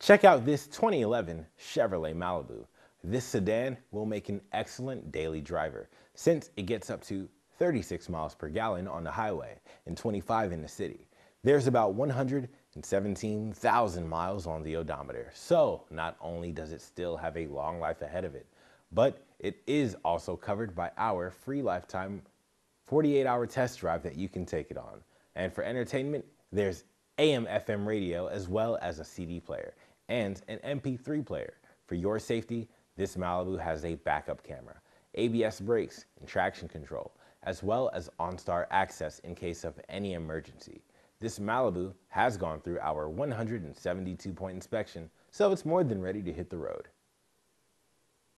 Check out this 2011 Chevrolet Malibu. This sedan will make an excellent daily driver since it gets up to 36 miles per gallon on the highway and 25 in the city. There's about 117,000 miles on the odometer, so not only does it still have a long life ahead of it, but it is also covered by our free lifetime 48 hour test drive that you can take it on. And for entertainment, there's AM FM radio, as well as a CD player and an MP3 player. For your safety, this Malibu has a backup camera, ABS brakes, and traction control, as well as OnStar access in case of any emergency. This Malibu has gone through our 172 point inspection, so it's more than ready to hit the road.